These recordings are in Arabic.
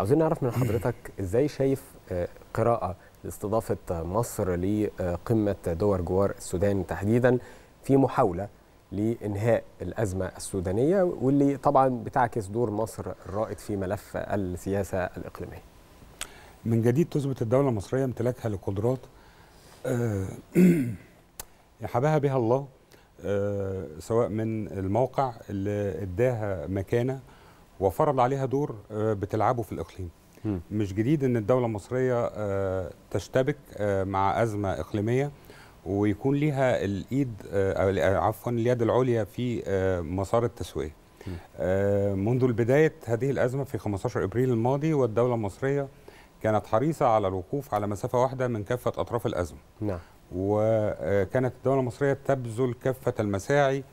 عاوزين نعرف من حضرتك ازاي شايف آه، قراءه لاستضافه مصر لقمه دول جوار السودان تحديدا في محاوله لانهاء الازمه السودانيه واللي طبعا بتعكس دور مصر الرائد في ملف السياسه الاقليميه. من جديد تثبت الدوله المصريه امتلاكها لقدرات آه، يحبها بها الله آه، سواء من الموقع اللي اداها مكانه وفرض عليها دور آه، بتلعبه في الإقليم مش جديد ان الدوله المصريه آه، تشتبك آه، مع ازمه اقليميه ويكون ليها الايد او عفوا اليد العليا في مسار التسويه منذ بدايه هذه الازمه في 15 ابريل الماضي والدوله المصريه كانت حريصه على الوقوف على مسافه واحده من كافه اطراف الازمه نعم وكانت الدوله المصريه تبذل كافه المساعي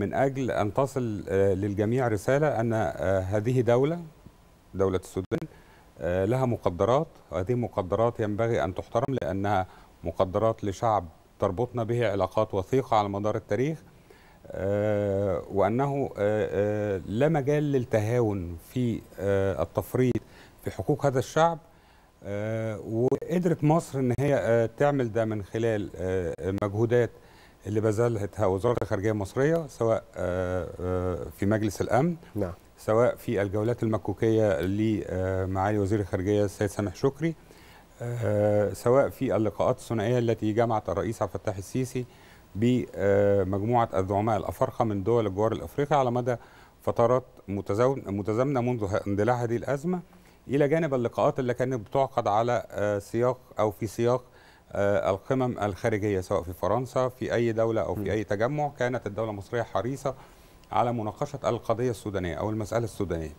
من أجل أن تصل آه، للجميع رسالة أن آه، هذه دولة دولة السودان آه، لها مقدرات وهذه المقدرات ينبغي أن تحترم لأنها مقدرات لشعب تربطنا به علاقات وثيقة على مدار التاريخ وأنه لا مجال للتهاون في التفريط في حقوق هذا الشعب وقدرت مصر أن هي تعمل ده من خلال مجهودات اللي بذلتها وزاره الخارجيه المصريه سواء آه، آه، في مجلس الامن نعم. سواء في الجولات المكوكيه لمعالي آه، وزير الخارجيه السيد سامح شكري سواء في اللقاءات الثنائيه التي جمعت الرئيس عبد الفتاح السيسي بمجموعه الزعماء الافارقه من دول الجوار الافريقي على مدى فترات متزامنه منذ اندلاع هذه الازمه الى جانب اللقاءات اللي كانت بتعقد على سياق او في سياق آه، القمم الخارجيه سواء في فرنسا في اي دوله او في اي تجمع كانت الدوله المصريه حريصه على مناقشه القضيه السودانيه او المساله السودانيه.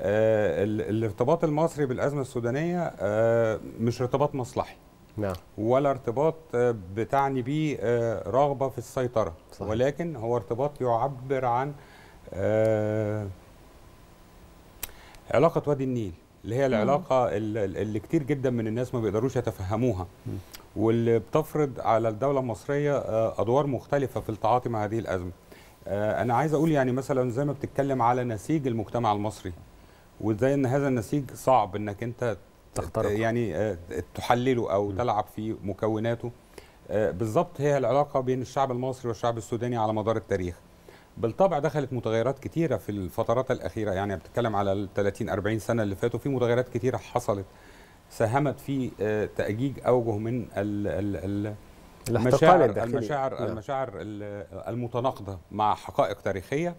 آه، الارتباط المصري بالازمه السودانيه آه، مش ارتباط مصلحي. نعم. ولا ارتباط بتعني به رغبه في السيطره صحيح. ولكن هو ارتباط يعبر عن علاقه وادي النيل اللي هي العلاقه اللي كتير جدا من الناس ما بيقدروش يتفهموها واللي بتفرض على الدوله المصريه آه، ادوار مختلفه في التعاطي مع هذه الازمه. آه، انا عايز اقول يعني مثلا زي ما بتتكلم على نسيج المجتمع المصري وازاي ان هذا النسيج صعب انك انت تخترق يعني آه، تحلله او م. تلعب في مكوناته بالظبط هي العلاقه بين الشعب المصري والشعب السوداني على مدار التاريخ. بالطبع دخلت متغيرات كتيره في الفترات الاخيره يعني بتتكلم على ال 30 40 سنه اللي فاتوا في متغيرات كتيره حصلت ساهمت في آه، تأجيج أوجه من ال المشاعر الداخلي. المشاعر نعم. المشاعر المتناقضة مع حقائق تاريخية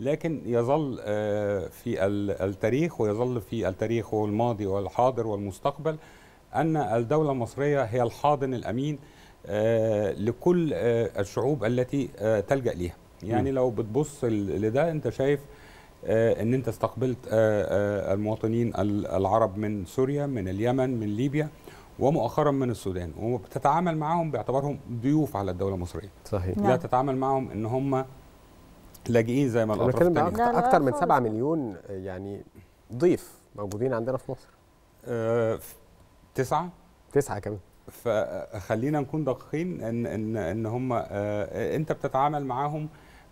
لكن يظل آه، في التاريخ ويظل في التاريخ والماضي والحاضر والمستقبل أن الدولة المصرية هي الحاضن الأمين آه، لكل الشعوب التي تلجأ ليها يعني لو بتبص لده أنت شايف آه، ان انت استقبلت آه، آه، المواطنين العرب من سوريا من اليمن من ليبيا ومؤخرا من السودان وبتتعامل معهم باعتبارهم ضيوف على الدوله المصريه صحيح لا نعم. تتعامل معهم ان هم لاجئين زي ما الاطراف الثانيه اكثر من 7 مليون يعني ضيف موجودين عندنا في مصر تسعة تسعة كمان فخلينا نكون دقيقين ان ان ان هم انت بتتعامل معاهم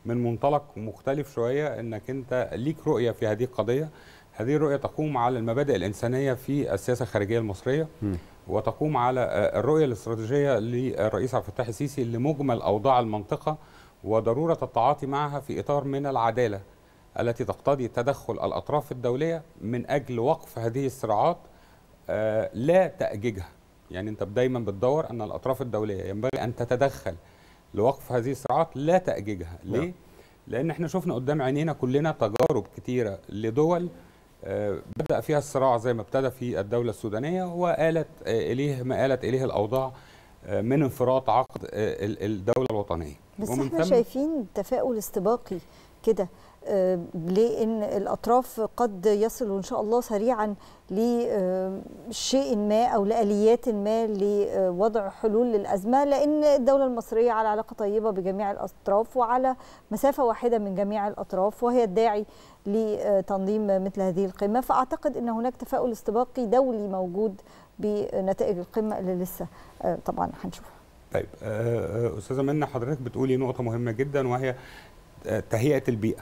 من منطلق مختلف شويه انك انت ليك رؤيه في هذه القضيه هذه الرؤيه تقوم على المبادئ الانسانيه في السياسه الخارجيه المصريه م. وتقوم على آه، الرؤيه الاستراتيجيه للرئيس عبد الفتاح السيسي لمجمل اوضاع المنطقه وضروره التعاطي معها في اطار من العداله التي تقتضي تدخل الاطراف الدوليه من اجل وقف هذه الصراعات آه، لا تاججها يعني انت دايما بتدور ان الاطراف الدوليه ينبغي ان تتدخل لوقف هذه الصراعات لا تأججها نعم. ليه؟ لأن احنا شفنا قدام عينينا كلنا تجارب كتيرة لدول آه، بدأ فيها الصراع زي ما ابتدى في الدولة السودانية وآلت آه، إليه ما آلت إليه الأوضاع آه، من انفراط عقد الدولة الوطنيه بس احنا شايفين تفاؤل استباقي كده آه، لان الاطراف قد يصلوا ان شاء الله سريعا لشيء ما او لاليات ما لوضع حلول للازمه لان الدوله المصريه على علاقه طيبه بجميع الاطراف وعلى مسافه واحده من جميع الاطراف وهي الداعي لتنظيم مثل هذه القمه فاعتقد ان هناك تفاؤل استباقي دولي موجود بنتائج القمه اللي لسه آه، طبعا هنشوفها. طيب آه، استاذه منى حضرتك بتقولي نقطه مهمه جدا وهي تهيئه البيئه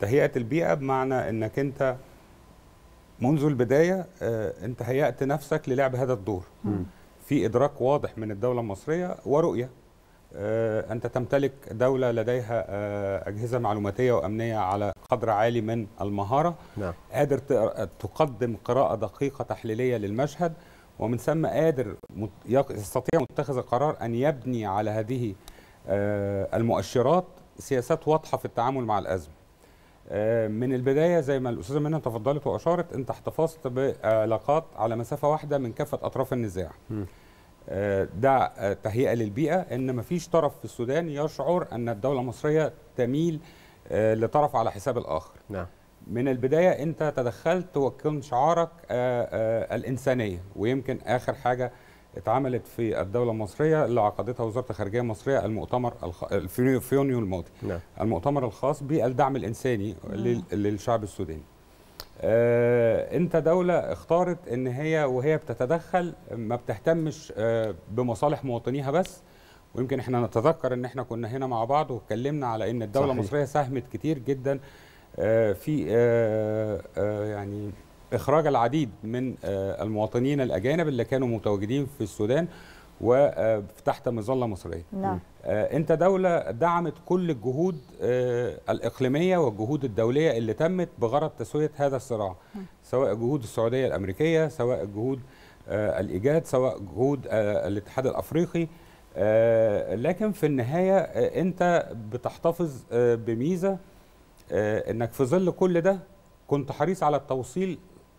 تهيئه البيئه بمعنى انك انت منذ البدايه آه، انت هيأت نفسك للعب هذا الدور في ادراك واضح من الدوله المصريه ورؤيه آه، انت تمتلك دوله لديها آه، اجهزه معلوماتيه وامنيه على قدر عالي من المهاره نعم. قادر تقدم قراءه دقيقه تحليليه للمشهد ومن ثم قادر يستطيع متخذ القرار ان يبني على هذه المؤشرات سياسات واضحه في التعامل مع الازمه آه، من البدايه زي ما الاستاذه منى تفضلت واشارت انت احتفظت بعلاقات على مسافه واحده من كافه اطراف النزاع م. آه، ده تهيئه للبيئه ان مفيش طرف في السودان يشعر ان الدوله المصريه تميل آه، لطرف على حساب الاخر نعم من البدايه انت تدخلت وكان شعارك الانسانيه ويمكن اخر حاجه اتعملت في الدوله المصريه اللي عقدتها وزاره الخارجيه المصريه المؤتمر الخ... في يونيو الماضي نعم. المؤتمر الخاص بالدعم الانساني نعم. للشعب السوداني آه، انت دوله اختارت ان هي وهي بتتدخل ما بتهتمش آه، بمصالح مواطنيها بس ويمكن احنا نتذكر ان احنا كنا هنا مع بعض واتكلمنا على ان الدوله صحيح. المصريه ساهمت كتير جدا آه، في آه، آه، يعني إخراج العديد من آه، المواطنين الأجانب اللي كانوا متواجدين في السودان وتحت آه، مظله مصريه. نعم. آه، انت دوله دعمت كل الجهود الاقليميه والجهود الدوليه اللي تمت بغرض تسويه هذا الصراع نعم. سواء جهود السعوديه الامريكيه، سواء جهود الايجاد، سواء جهود الاتحاد الافريقي لكن في النهايه انت بتحتفظ بميزه انك في ظل كل ده كنت حريص على التوصيل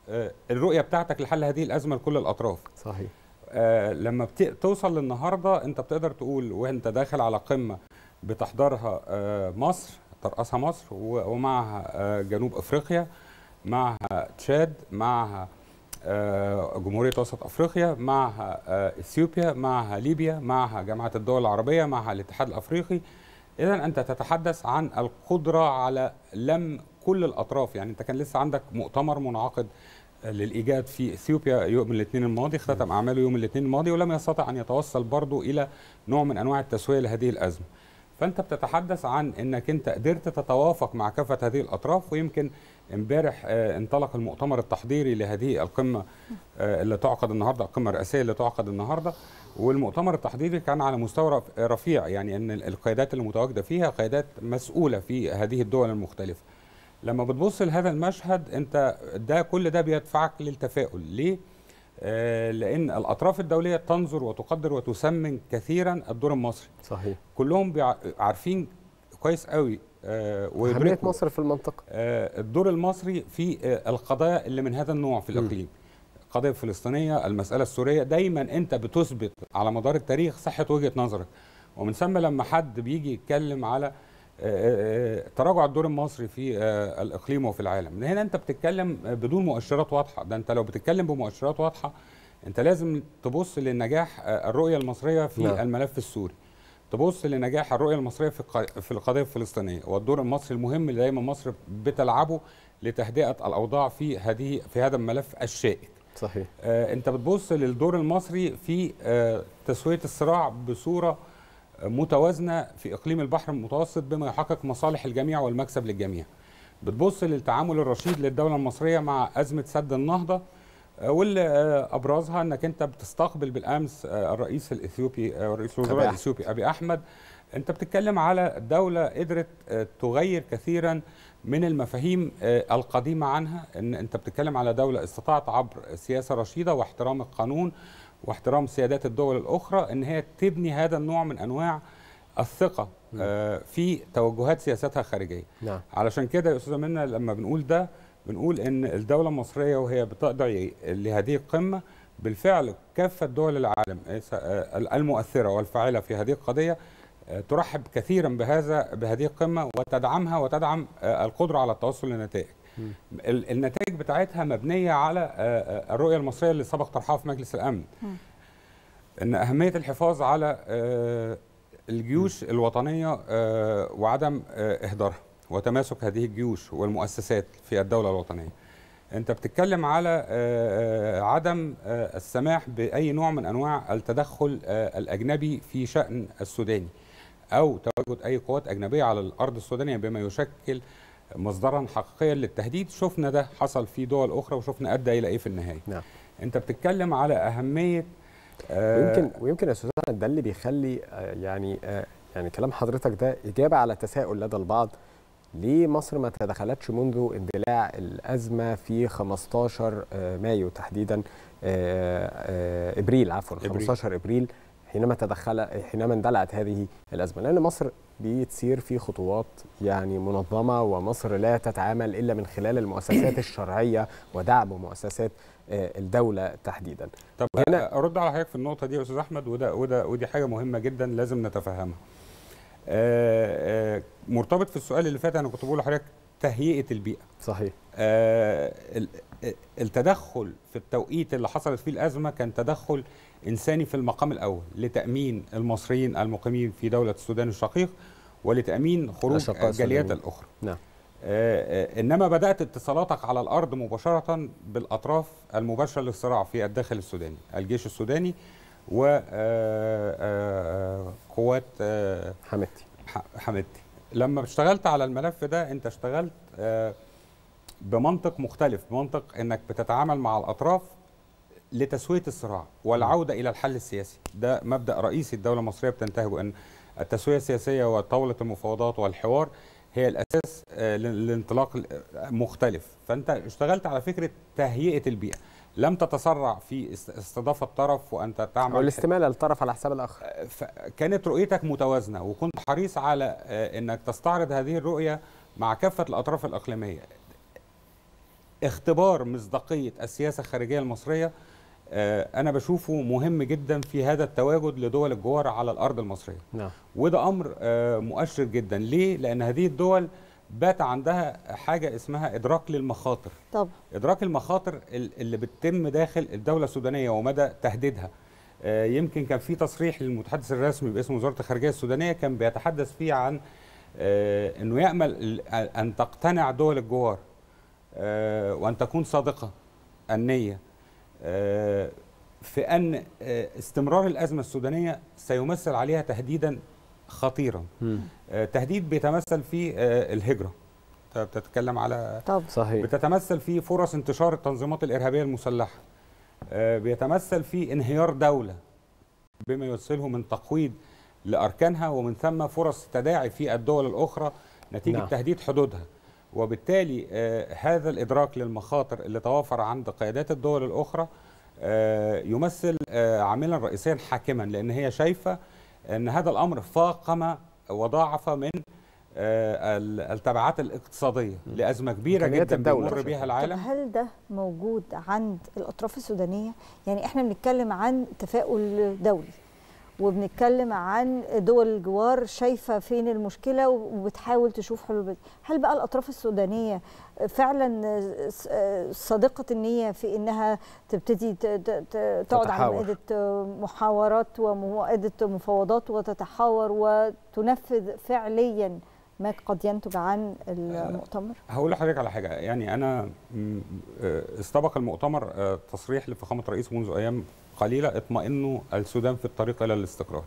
آه، الرؤيه بتاعتك لحل هذه الازمه لكل الاطراف صحيح آه لما توصل للنهارده انت بتقدر تقول وانت داخل على قمه بتحضرها آه مصر ترأسها مصر ومعها آه جنوب افريقيا معها تشاد معها آه، جمهوريه وسط افريقيا معها آه، اثيوبيا معها ليبيا معها جامعه الدول العربيه معها الاتحاد الافريقي اذا انت تتحدث عن القدره على لم كل الاطراف يعني انت كان لسه عندك مؤتمر منعقد للايجاد في اثيوبيا يوم الاثنين الماضي ختم نعم. اعماله يوم الاثنين الماضي ولم يستطع ان يتوصل برضه الى نوع من انواع التسويه لهذه الازمه فانت بتتحدث عن انك انت قدرت تتوافق مع كافه هذه الاطراف ويمكن امبارح آه، انطلق المؤتمر التحضيري لهذه القمه آه، اللي تعقد النهارده القمه الرئاسيه اللي تعقد النهارده والمؤتمر التحضيري كان على مستوى رفيع يعني ان القيادات المتواجده فيها قيادات مسؤوله في هذه الدول المختلفه لما بتبص لهذا المشهد انت ده كل ده بيدفعك للتفاؤل ليه آه لان الاطراف الدوليه تنظر وتقدر وتسمن كثيرا الدور المصري صحيح كلهم عارفين كويس قوي آه اهميه مصر في المنطقه آه الدور المصري في آه، القضايا اللي من هذا النوع في الاقليم القضيه الفلسطينيه المساله السوريه دايما انت بتثبت على مدار التاريخ صحه وجهه نظرك ومن ثم لما حد بيجي يتكلم على تراجع الدور المصري في آه، الاقليم وفي العالم من هنا انت بتتكلم بدون مؤشرات واضحه ده انت لو بتتكلم بمؤشرات واضحه انت لازم تبص لنجاح آه، الرؤيه المصريه في لا. نعم. الملف السوري تبص لنجاح الرؤيه المصريه في في القضيه الفلسطينيه والدور المصري المهم اللي دايما مصر بتلعبه لتهدئه الاوضاع في هذه في هذا الملف الشائك صحيح آه انت بتبص للدور المصري في آه تسويه الصراع بصوره متوازنه في اقليم البحر المتوسط بما يحقق مصالح الجميع والمكسب للجميع. بتبص للتعامل الرشيد للدوله المصريه مع ازمه سد النهضه آه، واللي آه، ابرزها انك انت بتستقبل بالامس آه، الرئيس الاثيوبي رئيس الوزراء الاثيوبي ابي احمد انت بتتكلم على دوله قدرت تغير كثيرا من المفاهيم القديمه عنها ان انت بتتكلم على دوله استطاعت عبر سياسه رشيده واحترام القانون واحترام سيادات الدول الأخرى أن هي تبني هذا النوع من أنواع الثقة نعم. آه، في توجهات سياستها الخارجية نعم. علشان كده يا أستاذة منى لما بنقول ده بنقول أن الدولة المصرية وهي بتدعي لهذه القمة بالفعل كافة دول العالم آه، آه، المؤثرة والفاعلة في هذه القضية ترحب كثيرا بهذا بهذه القمة وتدعمها وتدعم القدرة على التوصل لنتائج النتائج بتاعتها مبنيه على آه، آه، الرؤيه المصريه اللي سبق طرحها في مجلس الامن ان اهميه الحفاظ على آه، الجيوش الوطنيه وعدم اهدارها وتماسك هذه الجيوش والمؤسسات في الدوله الوطنيه انت بتتكلم على عدم السماح باي نوع من انواع التدخل الاجنبي في شان السوداني او تواجد اي قوات اجنبيه على الارض السودانيه بما يشكل مصدرا حقيقيا للتهديد شفنا ده حصل في دول اخرى وشفنا ادى الى ايه في النهايه نعم. انت بتتكلم على اهميه آه، ويمكن ويمكن يا استاذ ده اللي بيخلي آه، يعني آه، يعني كلام حضرتك ده اجابه على تساؤل لدى البعض ليه مصر ما تدخلتش منذ اندلاع الازمه في 15 مايو تحديدا ابريل عفوا 15 ابريل حينما تدخل حينما اندلعت هذه الازمه لان مصر بتسير في خطوات يعني منظمه ومصر لا تتعامل الا من خلال المؤسسات الشرعيه ودعم مؤسسات آه، الدوله تحديدا. طب هنا ارد على حضرتك في النقطه دي يا استاذ احمد وده وده ودي حاجه مهمه جدا لازم نتفهمها. آه، آه، مرتبط في السؤال اللي فات انا كنت بقول لحضرتك تهيئه البيئه. صحيح. التدخل في التوقيت اللي حصلت فيه الأزمة كان تدخل إنساني في المقام الأول لتأمين المصريين المقيمين في دولة السودان الشقيق ولتأمين خروج الجاليات الأخرى نعم. آه، آه، إنما بدأت اتصالاتك على الأرض مباشرة بالأطراف المباشرة للصراع في الداخل السوداني الجيش السوداني وقوات آه، حمدتي حمدتي لما اشتغلت على الملف ده أنت اشتغلت بمنطق مختلف بمنطق انك بتتعامل مع الاطراف لتسويه الصراع والعوده الى الحل السياسي ده مبدا رئيسي الدوله المصريه بتنتهجه ان التسويه السياسيه وطاوله المفاوضات والحوار هي الاساس آه، للانطلاق مختلف فانت اشتغلت على فكره تهيئه البيئه لم تتسرع في استضافه طرف وانت تعمل او الاستماله للطرف على حساب الاخر آه، كانت رؤيتك متوازنه وكنت حريص على آه، انك تستعرض هذه الرؤيه مع كافه الاطراف الاقليميه اختبار مصداقيه السياسه الخارجيه المصريه آه، انا بشوفه مهم جدا في هذا التواجد لدول الجوار على الارض المصريه نعم. وده امر آه، مؤشر جدا ليه لان هذه الدول بات عندها حاجه اسمها ادراك للمخاطر طب. ادراك المخاطر اللي بتتم داخل الدوله السودانيه ومدى تهديدها آه، يمكن كان في تصريح للمتحدث الرسمي باسم وزاره الخارجيه السودانيه كان بيتحدث فيه عن انه يامل ان تقتنع دول الجوار آه، وأن تكون صادقة النية آه، في أن آه، استمرار الأزمة السودانية سيمثل عليها تهديدا خطيرا تهديد بيتمثل في الهجرة طيب، بتتكلم على طب. صحيح بتتمثل في فرص انتشار التنظيمات الإرهابية المسلحة بيتمثل في انهيار دولة بما يوصله من تقويض لأركانها ومن ثم فرص تداعي في الدول الأخرى نتيجة نعم. تهديد حدودها وبالتالي آه، هذا الإدراك للمخاطر اللي توافر عند قيادات الدول الأخرى آه، يمثل آه، عاملا رئيسيا حاكما لأن هي شايفة أن هذا الأمر فاقم وضاعف من التبعات الاقتصادية لأزمة كبيرة جدا بيمر بها العالم طب هل ده موجود عند الأطراف السودانية؟ يعني احنا بنتكلم عن تفاؤل دولي وبنتكلم عن دول الجوار شايفه فين المشكله وبتحاول تشوف حلول هل بقى الاطراف السودانيه فعلا صادقه النيه في انها تبتدي تقعد على مائده محاورات ومائده مفاوضات وتتحاور وتنفذ فعليا ما قد ينتج عن المؤتمر؟ أه، هقول لحضرتك على حاجه يعني انا أه، استبق المؤتمر أه، تصريح لفخامه الرئيس منذ ايام قليله اطمئنوا السودان في الطريق الى الاستقرار.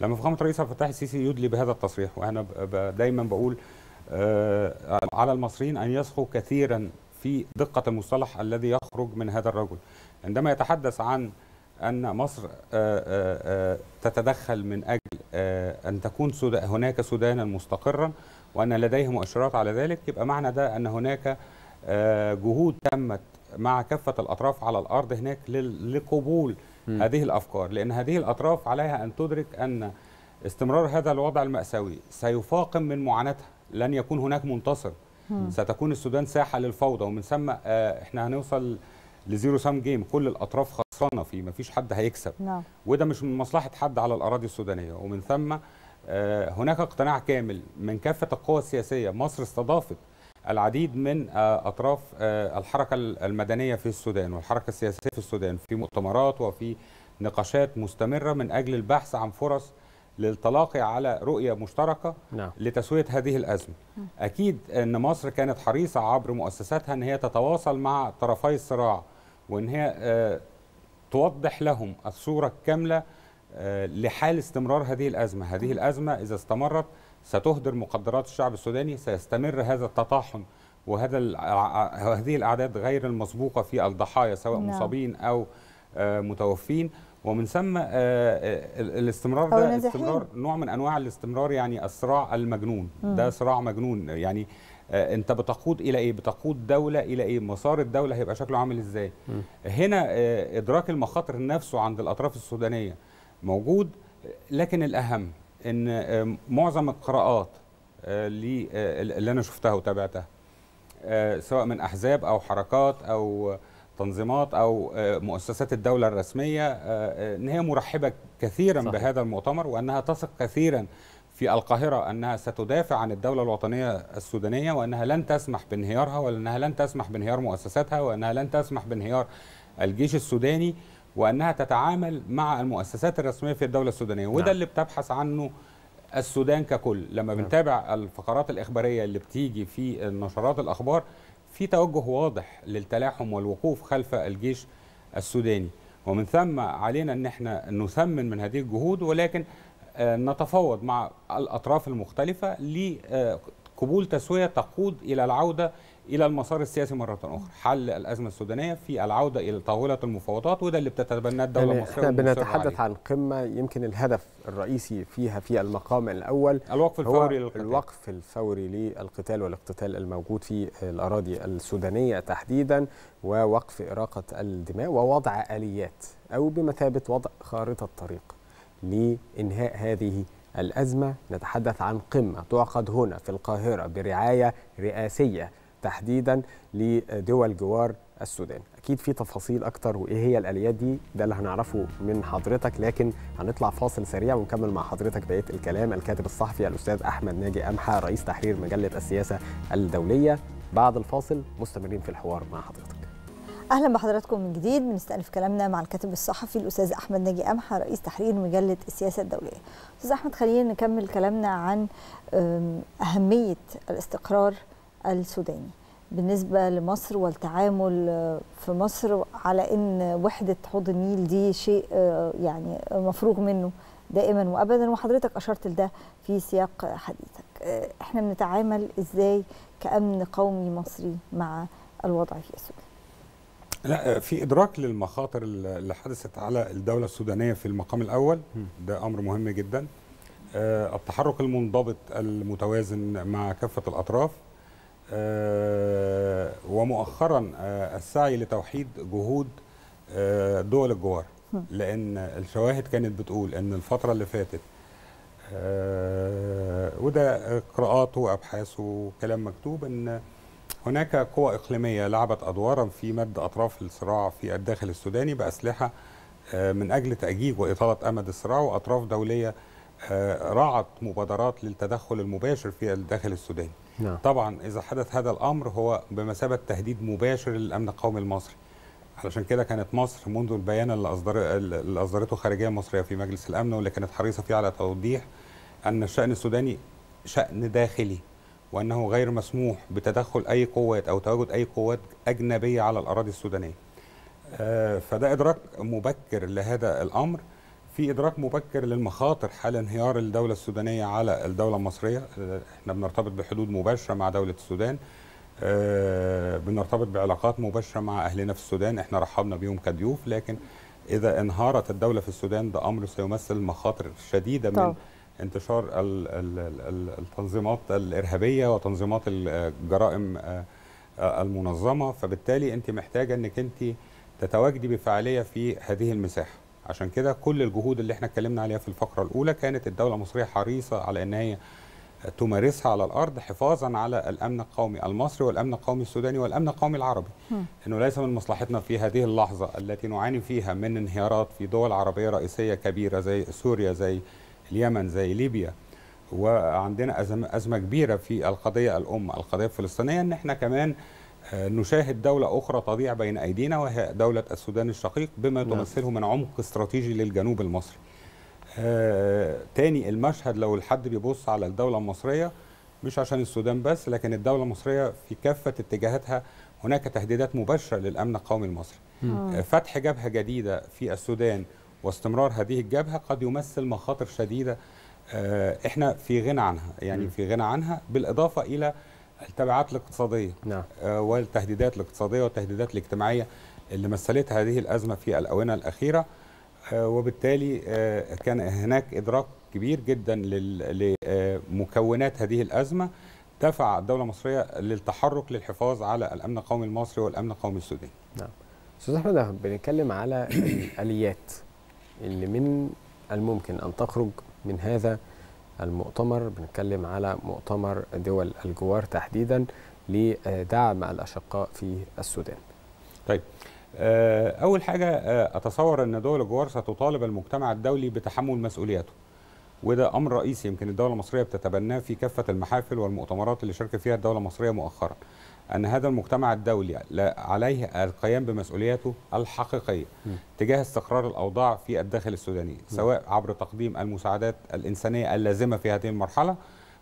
لما فخامه الرئيس عبد الفتاح السيسي يدلي بهذا التصريح وانا دايما بقول آه، على المصريين ان يسخوا كثيرا في دقه المصطلح الذي يخرج من هذا الرجل. عندما يتحدث عن ان مصر آه، آه، تتدخل من اجل ان تكون سودان هناك سودانا مستقرا وان لديه مؤشرات على ذلك يبقى معنى ده ان هناك جهود تمت مع كافه الاطراف على الارض هناك لقبول هذه الافكار لان هذه الاطراف عليها ان تدرك ان استمرار هذا الوضع الماساوي سيفاقم من معاناتها لن يكون هناك منتصر ستكون السودان ساحه للفوضى ومن ثم آه، احنا هنوصل لزيرو سام جيم كل الاطراف خسرانه فيه ما فيش حد هيكسب نعم. وده مش من مصلحه حد على الاراضي السودانيه ومن ثم آه، هناك اقتناع كامل من كافه القوى السياسيه مصر استضافت العديد من آه، أطراف آه، الحركة المدنية في السودان والحركة السياسية في السودان في مؤتمرات وفي نقاشات مستمرة من أجل البحث عن فرص للتلاقي على رؤية مشتركة نعم. لتسوية هذه الأزمة أكيد أن مصر كانت حريصة عبر مؤسساتها أن هي تتواصل مع طرفي الصراع وأن هي آه، توضح لهم الصورة الكاملة لحال استمرار هذه الأزمة هذه الأزمة إذا استمرت ستهدر مقدرات الشعب السوداني سيستمر هذا التطاحن وهذا هذه الاعداد غير المسبوقه في الضحايا سواء نعم. مصابين او آه، متوفين ومن ثم آه، آه، الاستمرار ده استمرار نوع من انواع الاستمرار يعني الصراع المجنون مم. ده صراع مجنون يعني انت بتقود الى ايه بتقود دوله الى ايه مسار الدوله هيبقى شكله عامل ازاي مم. هنا ادراك المخاطر نفسه عند الاطراف السودانيه موجود لكن الاهم ان آه، معظم القراءات آه، آه، اللي انا شفتها وتابعتها سواء من احزاب او حركات او تنظيمات او مؤسسات الدوله الرسميه ان هي مرحبه كثيرا صحيح. بهذا المؤتمر وانها تثق كثيرا في القاهره انها ستدافع عن الدوله الوطنيه السودانيه وانها لن تسمح بانهيارها وانها لن تسمح بانهيار مؤسساتها وانها لن تسمح بانهيار الجيش السوداني وانها تتعامل مع المؤسسات الرسميه في الدوله السودانيه وده نعم. اللي بتبحث عنه السودان ككل لما نعم. بنتابع الفقرات الاخباريه اللي بتيجي في نشرات الاخبار في توجه واضح للتلاحم والوقوف خلف الجيش السوداني ومن ثم علينا ان احنا نثمن من هذه الجهود ولكن آه، نتفاوض مع الاطراف المختلفه لقبول تسويه تقود الى العوده الى المسار السياسي مره اخرى، حل الازمه السودانيه في العوده الى طاوله المفاوضات وده اللي بتتبناه الدوله يعني المصريه احنا بنتحدث عن قمه يمكن الهدف الرئيسي فيها في المقام الاول الوقف الفوري للقتال الوقف الفوري للقتال والاقتتال الموجود في الاراضي السودانيه تحديدا ووقف اراقه الدماء ووضع اليات او بمثابه وضع خارطه طريق لانهاء هذه الأزمة نتحدث عن قمة تعقد هنا في القاهرة برعاية رئاسية تحديدا لدول جوار السودان اكيد في تفاصيل اكتر وايه هي الاليات دي ده اللي هنعرفه من حضرتك لكن هنطلع فاصل سريع ونكمل مع حضرتك بقيه الكلام الكاتب الصحفي الاستاذ احمد ناجي امحى رئيس تحرير مجله السياسه الدوليه بعد الفاصل مستمرين في الحوار مع حضرتك اهلا بحضراتكم من جديد بنستأنف كلامنا مع الكاتب الصحفي الاستاذ احمد ناجي امحى رئيس تحرير مجله السياسه الدوليه استاذ احمد خلينا نكمل كلامنا عن اهميه الاستقرار السوداني بالنسبه لمصر والتعامل في مصر على ان وحده حوض النيل دي شيء آه، يعني مفروغ منه دائما وابدا وحضرتك اشرت لده في سياق حديثك آه، احنا بنتعامل ازاي كامن قومي مصري مع الوضع في السودان لا آه، في ادراك للمخاطر اللي حدثت على الدوله السودانيه في المقام الاول ده امر مهم جدا التحرك المنضبط المتوازن مع كافه الاطراف آه، ومؤخرا آه، السعي لتوحيد جهود آه، دول الجوار لان الشواهد كانت بتقول ان الفتره اللي فاتت وده قراءاته وابحاثه وكلام مكتوب ان هناك قوى اقليميه لعبت ادوارا في مد اطراف الصراع في الداخل السوداني باسلحه من اجل تاجيج واطاله امد الصراع واطراف دوليه راعت مبادرات للتدخل المباشر في الداخل السوداني نعم. طبعا إذا حدث هذا الأمر هو بمثابة تهديد مباشر للأمن القومي المصري علشان كده كانت مصر منذ البيان اللي, أصدر اللي أصدرته خارجية مصرية في مجلس الأمن واللي كانت حريصة فيه على توضيح أن الشأن السوداني شأن داخلي وأنه غير مسموح بتدخل أي قوات أو تواجد أي قوات أجنبية على الأراضي السودانية آه، فده إدراك مبكر لهذا الأمر في ادراك مبكر للمخاطر حال انهيار الدوله السودانيه على الدوله المصريه احنا بنرتبط بحدود مباشره مع دوله السودان آه، بنرتبط بعلاقات مباشره مع اهلنا في السودان احنا رحبنا بيهم كضيوف لكن اذا انهارت الدوله في السودان ده امر سيمثل مخاطر شديده من من انتشار التنظيمات الارهابيه وتنظيمات الجرائم آه، آه، المنظمه فبالتالي انت محتاجه انك انت تتواجدي بفعاليه في هذه المساحه عشان كده كل الجهود اللي احنا اتكلمنا عليها في الفقره الاولى كانت الدوله المصريه حريصه على ان هي تمارسها على الارض حفاظا على الامن القومي المصري والامن القومي السوداني والامن القومي العربي انه ليس من مصلحتنا في هذه اللحظه التي نعاني فيها من انهيارات في دول عربيه رئيسيه كبيره زي سوريا زي اليمن زي ليبيا وعندنا ازمه كبيره في القضيه الام القضيه الفلسطينيه ان احنا كمان آه، نشاهد دولة أخرى تضيع بين أيدينا وهي دولة السودان الشقيق بما نعم. تمثله من عمق استراتيجي للجنوب المصري آه، تاني المشهد لو الحد بيبص على الدولة المصرية مش عشان السودان بس لكن الدولة المصرية في كافة اتجاهاتها هناك تهديدات مباشرة للأمن القومي المصري آه. فتح جبهة جديدة في السودان واستمرار هذه الجبهة قد يمثل مخاطر شديدة احنا في غنى عنها يعني في غنى عنها بالإضافة إلى التبعات الاقتصاديه نعم. آه، والتهديدات الاقتصاديه والتهديدات الاجتماعيه اللي مثلتها هذه الازمه في الاونه الاخيره آه، وبالتالي آه، كان هناك ادراك كبير جدا لمكونات هذه الازمه دفع الدوله المصريه للتحرك للحفاظ على الامن القومي المصري والامن القومي السوداني. نعم. استاذ احمد بنتكلم على الاليات اللي من الممكن ان تخرج من هذا المؤتمر بنتكلم على مؤتمر دول الجوار تحديدا لدعم الأشقاء في السودان طيب آه، أول حاجة آه، أتصور أن دول الجوار ستطالب المجتمع الدولي بتحمل مسؤولياته وده أمر رئيسي يمكن الدولة المصرية بتتبناه في كافة المحافل والمؤتمرات اللي شاركت فيها الدولة المصرية مؤخرا أن هذا المجتمع الدولي عليه القيام بمسؤولياته الحقيقية م. تجاه استقرار الأوضاع في الداخل السوداني م. نعم. سواء عبر تقديم المساعدات الإنسانية اللازمة في هذه المرحلة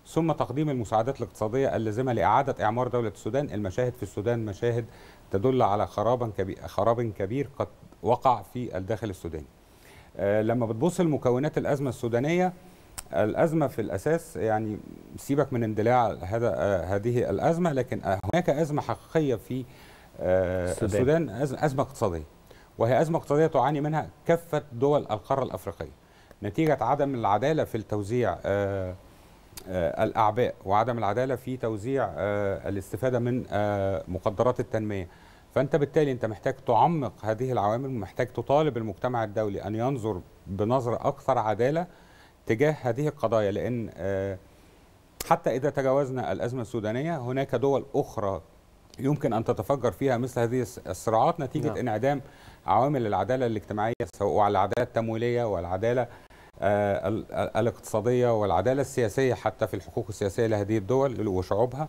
ثم تقديم المساعدات الاقتصادية اللازمة لإعادة إعمار دولة السودان المشاهد في السودان مشاهد تدل على خراب كبير, خراب كبير قد وقع في الداخل السوداني آه، لما بتبص لمكونات الأزمة السودانية الأزمة في الأساس يعني سيبك من اندلاع هذا آه، هذه الأزمة لكن هناك أزمة حقيقية في آه، السودان أزمة اقتصادية وهي أزمة اقتصادية تعاني منها كافة دول القارة الأفريقية نتيجة عدم العدالة في التوزيع آه، الأعباء وعدم العدالة في توزيع الاستفادة من مقدرات التنمية فأنت بالتالي أنت محتاج تعمق هذه العوامل ومحتاج تطالب المجتمع الدولي أن ينظر بنظرة أكثر عدالة تجاه هذه القضايا لأن آه، حتى إذا تجاوزنا الأزمة السودانية هناك دول أخرى يمكن أن تتفجر فيها مثل هذه الصراعات نتيجة نعم. انعدام عوامل العدالة الاجتماعية سواء على العدالة التمويلية والعدالة آه، الاقتصادية والعدالة السياسية حتى في الحقوق السياسية لهذه الدول وشعوبها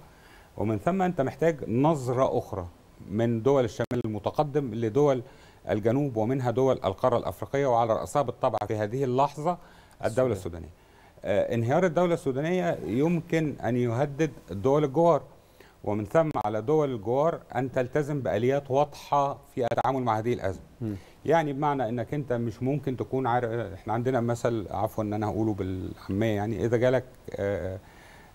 ومن ثم أنت محتاج نظرة أخرى من دول الشمال المتقدم لدول الجنوب ومنها دول القارة الأفريقية وعلى رأسها بالطبع في هذه اللحظة الدوله السودانيه آه، انهيار الدوله السودانيه يمكن ان يهدد دول الجوار ومن ثم على دول الجوار ان تلتزم باليات واضحه في التعامل مع هذه الازمه م. يعني بمعنى انك انت مش ممكن تكون عارف احنا عندنا مثل عفوا ان انا اقوله بالعاميه يعني اذا جالك آه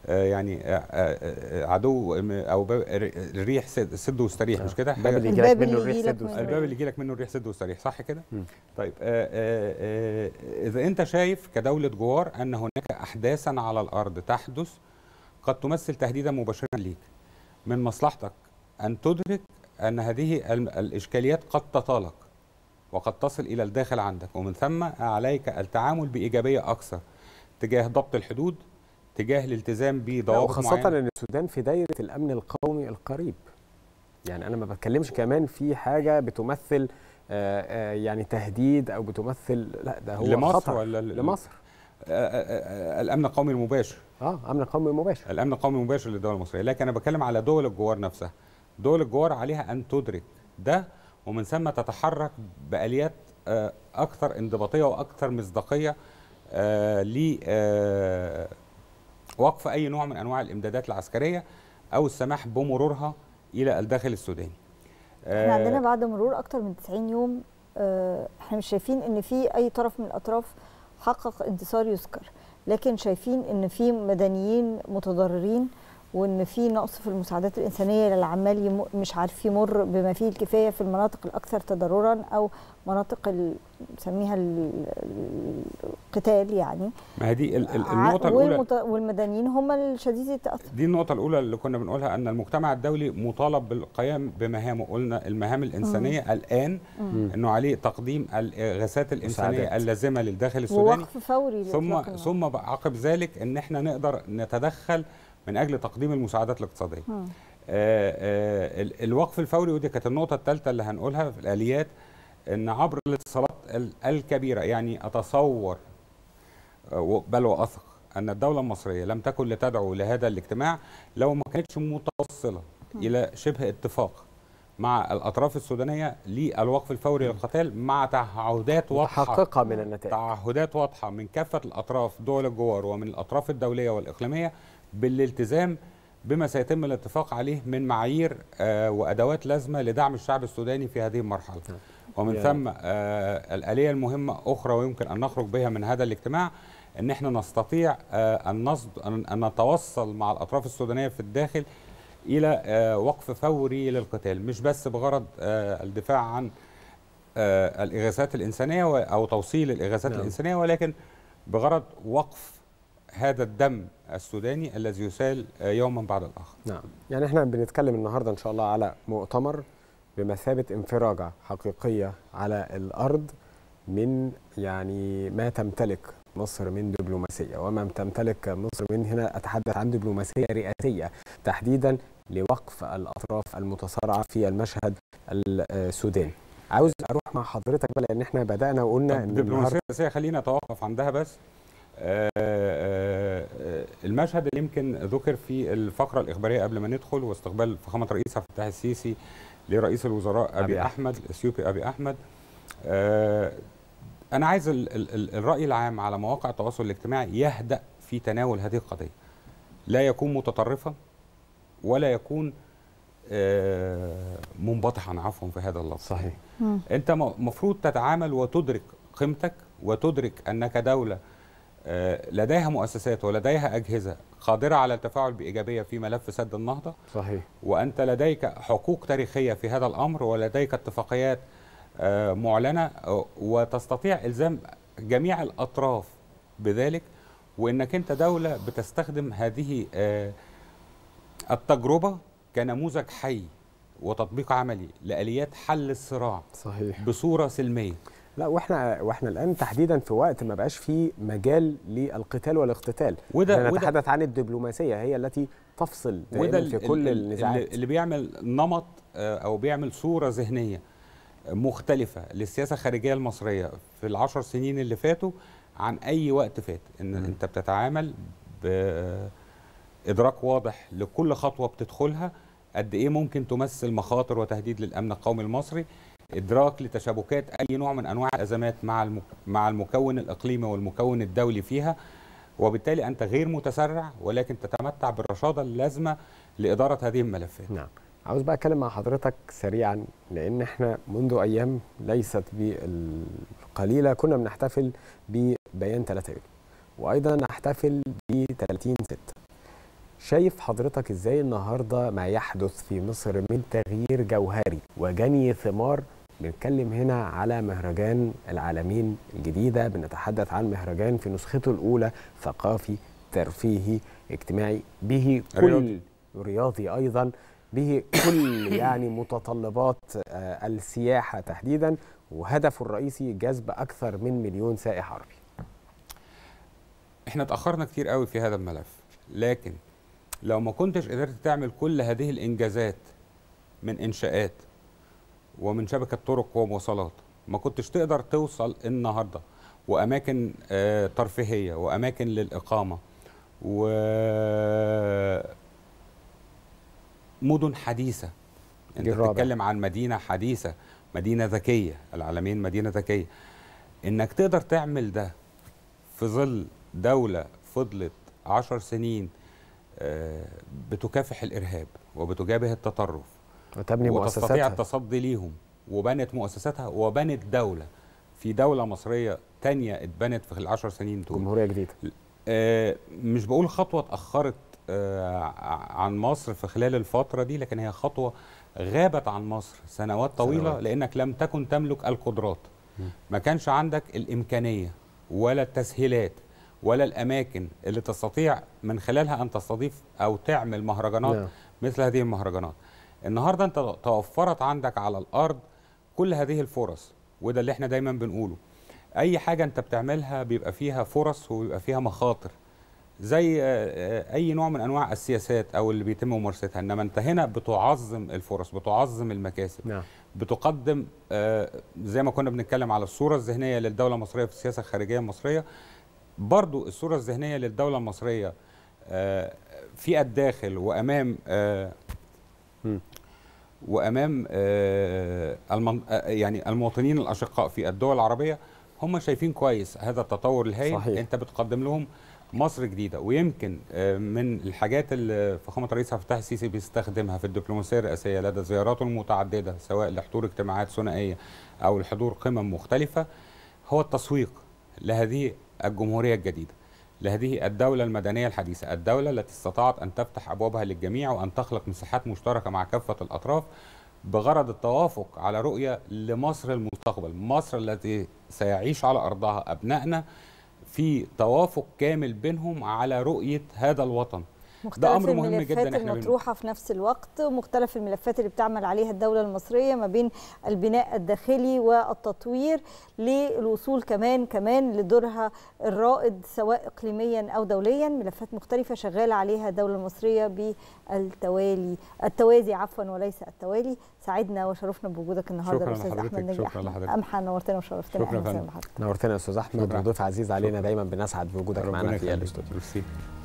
آه، يعني آه، آه، عدو او الريح سد واستريح مش كده الباب اللي يجيلك منه الريح سد واستريح الباب اللي يجيلك منه الريح سد واستريح صح كده طيب اذا انت شايف كدوله جوار ان هناك احداثا على الارض تحدث قد تمثل تهديدا مباشرا ليك من مصلحتك ان تدرك ان هذه الاشكاليات قد تطالك وقد تصل الى الداخل عندك ومن ثم عليك التعامل بايجابيه اكثر تجاه ضبط الحدود تجاه الالتزام بضوابط معينه وخاصه ان السودان في دايره الامن القومي القريب يعني انا ما بتكلمش كمان في حاجه بتمثل آه، آه، يعني تهديد او بتمثل لا ده هو لمصر خطر ولا لمصر آه، الامن القومي المباشر اه امن قومي مباشر الامن القومي المباشر للدول المصريه لكن انا بتكلم على دول الجوار نفسها دول الجوار عليها ان تدرك ده ومن ثم تتحرك باليات اكثر انضباطيه واكثر مصداقيه ل وقف أي نوع من أنواع الإمدادات العسكرية أو السماح بمرورها إلى الداخل السوداني احنا آه، عندنا بعد مرور أكتر من 90 يوم آه، احنا مش شايفين ان في اي طرف من الاطراف حقق انتصار يذكر لكن شايفين ان في مدنيين متضررين وان في نقص في المساعدات الانسانيه للعمال مش عارف يمر بما فيه الكفايه في المناطق الاكثر تضررا او مناطق نسميها القتال يعني ما هي دي النقطه الاولى والمدنيين هم الشديد التاثر دي النقطه الاولى اللي كنا بنقولها ان المجتمع الدولي مطالب بالقيام بمهامه قلنا المهام الانسانيه مم. الان مم. انه عليه تقديم الاغاثات الانسانيه مساعدات. اللازمه للداخل السوداني ووقف فوري ثم ثم عقب ذلك ان احنا نقدر نتدخل من اجل تقديم المساعدات الاقتصاديه آه آه الوقف الفوري ودي كانت النقطه الثالثه اللي هنقولها في الاليات ان عبر الاتصالات الكبيره يعني اتصور آه، بل واثق ان الدوله المصريه لم تكن لتدعو لهذا الاجتماع لو ما كانتش متوصله الى شبه اتفاق مع الاطراف السودانيه للوقف الفوري للقتال مع تعهدات واضحه تحققها من النتائج تعهدات واضحه من كافه الاطراف دول الجوار ومن الاطراف الدوليه والاقليميه بالالتزام بما سيتم الاتفاق عليه من معايير آه، وادوات لازمه لدعم الشعب السوداني في هذه المرحله. نعم. ومن ثم آه، الاليه المهمه اخرى ويمكن ان نخرج بها من هذا الاجتماع ان احنا نستطيع آه، ان نصد ان نتوصل مع الاطراف السودانيه في الداخل الى وقف فوري للقتال مش بس بغرض الدفاع عن الاغاثات الانسانيه او توصيل الاغاثات نعم. الانسانيه ولكن بغرض وقف هذا الدم السوداني الذي يسال آه، يوما بعد الاخر. نعم، يعني احنا بنتكلم النهارده ان شاء الله على مؤتمر بمثابه انفراجه حقيقيه على الارض من يعني ما تمتلك مصر من دبلوماسيه وما تمتلك مصر من هنا اتحدث عن دبلوماسيه رئاسيه تحديدا لوقف الاطراف المتصارعه في المشهد السوداني. عاوز اروح مع حضرتك بقى لان احنا بدانا وقلنا ان الدبلوماسيه الرئاسيه خلينا نتوقف عندها بس آه، آه، آه، المشهد اللي يمكن ذكر في الفقره الاخباريه قبل ما ندخل واستقبال فخامه رئيس عبد الفتاح السيسي لرئيس الوزراء ابي احمد الاثيوبي ابي احمد انا عايز الراي العام على مواقع التواصل الاجتماعي يهدا في تناول هذه القضيه لا يكون متطرفا ولا يكون منبطحا عفوا في هذا اللفظ صحيح انت مفروض تتعامل وتدرك قيمتك وتدرك انك دوله آه، لديها مؤسسات ولديها أجهزة قادرة على التفاعل بإيجابية في ملف سد النهضة صحيح وأنت لديك حقوق تاريخية في هذا الأمر ولديك اتفاقيات آه، معلنة آه، وتستطيع إلزام جميع الأطراف بذلك وإنك أنت دولة بتستخدم هذه التجربة كنموذج حي وتطبيق عملي لآليات حل الصراع صحيح بصورة سلمية لا واحنا واحنا الان تحديدا في وقت ما بقاش فيه مجال للقتال والاقتتال وده نتحدث عن الدبلوماسيه هي التي تفصل وده في كل النزاعات اللي بيعمل نمط آه، او بيعمل صوره ذهنيه آه، مختلفه للسياسه الخارجيه المصريه في العشر سنين اللي فاتوا عن اي وقت فات ان م. انت بتتعامل بادراك واضح لكل خطوه بتدخلها قد ايه ممكن تمثل مخاطر وتهديد للامن القومي المصري إدراك لتشابكات أي نوع من أنواع الأزمات مع مع المكون الإقليمي والمكون الدولي فيها وبالتالي أنت غير متسرع ولكن تتمتع بالرشادة اللازمة لإدارة هذه الملفات نعم عاوز بقى أتكلم مع حضرتك سريعا لأن إحنا منذ أيام ليست بالقليلة كنا بنحتفل ببيان 3 يوليو وأيضا نحتفل ب 30 6 شايف حضرتك ازاي النهارده ما يحدث في مصر من تغيير جوهري وجني ثمار بنتكلم هنا على مهرجان العالمين الجديدة بنتحدث عن مهرجان في نسخته الأولى ثقافي ترفيهي اجتماعي به كل رياضي أيضا به كل يعني متطلبات آه، السياحة تحديدا وهدفه الرئيسي جذب أكثر من مليون سائح عربي احنا اتأخرنا كتير قوي في هذا الملف لكن لو ما كنتش قدرت تعمل كل هذه الإنجازات من إنشاءات ومن شبكه طرق ومواصلات ما كنتش تقدر توصل النهارده واماكن آه، ترفيهيه واماكن للاقامه و مدن حديثه انت بتتكلم عن مدينه حديثه مدينه ذكيه العالمين مدينه ذكيه انك تقدر تعمل ده في ظل دوله فضلت عشر سنين آه، بتكافح الارهاب وبتجابه التطرف وتبني مؤسساتها وتستطيع التصدي ليهم وبنت مؤسساتها وبنت دولة في دولة مصرية تانية اتبنت في العشر سنين دول جمهورية جديدة آه، مش بقول خطوة اتأخرت آه، عن مصر في خلال الفترة دي لكن هي خطوة غابت عن مصر سنوات طويلة سنوات. لأنك لم تكن تملك القدرات ما كانش عندك الإمكانية ولا التسهيلات ولا الأماكن اللي تستطيع من خلالها أن تستضيف أو تعمل مهرجانات لا. نعم. مثل هذه المهرجانات النهارده انت توفرت عندك على الارض كل هذه الفرص وده اللي احنا دايما بنقوله اي حاجه انت بتعملها بيبقى فيها فرص وبيبقى فيها مخاطر زي آه، آه، اي نوع من انواع السياسات او اللي بيتم ممارستها انما انت هنا بتعظم الفرص بتعظم المكاسب نعم. بتقدم آه، زي ما كنا بنتكلم على الصوره الذهنيه للدوله المصريه في السياسه الخارجيه المصريه برضو الصوره الذهنيه للدوله المصريه في الداخل وامام وامام آه، آه، يعني المواطنين الاشقاء في الدول العربيه هم شايفين كويس هذا التطور الهائل صحيح. انت بتقدم لهم مصر جديده ويمكن آه، من الحاجات اللي فخامه الرئيس عبد الفتاح السيسي بيستخدمها في الدبلوماسيه الرئاسيه لدى زياراته المتعدده سواء لحضور اجتماعات ثنائيه او لحضور قمم مختلفه هو التسويق لهذه الجمهوريه الجديده لهذه الدولة المدنية الحديثة الدولة التي استطاعت أن تفتح أبوابها للجميع وأن تخلق مساحات مشتركة مع كافة الأطراف بغرض التوافق على رؤية لمصر المستقبل مصر التي سيعيش على أرضها أبنائنا في توافق كامل بينهم على رؤية هذا الوطن مختلف ده امر مهم جدا المطروحه في نفس الوقت مختلف الملفات اللي بتعمل عليها الدوله المصريه ما بين البناء الداخلي والتطوير للوصول كمان كمان لدورها الرائد سواء اقليميا او دوليا ملفات مختلفه شغاله عليها الدوله المصريه بالتوالي التوازي عفوا وليس التوالي سعدنا وشرفنا بوجودك النهارده استاذ احمد نجي شكرا لحضرتك امحى نورتنا وشرفتنا شكرا نورتنا يا استاذ احمد وضيف عزيز علينا دايما بنسعد بوجودك معنا في الاستوديو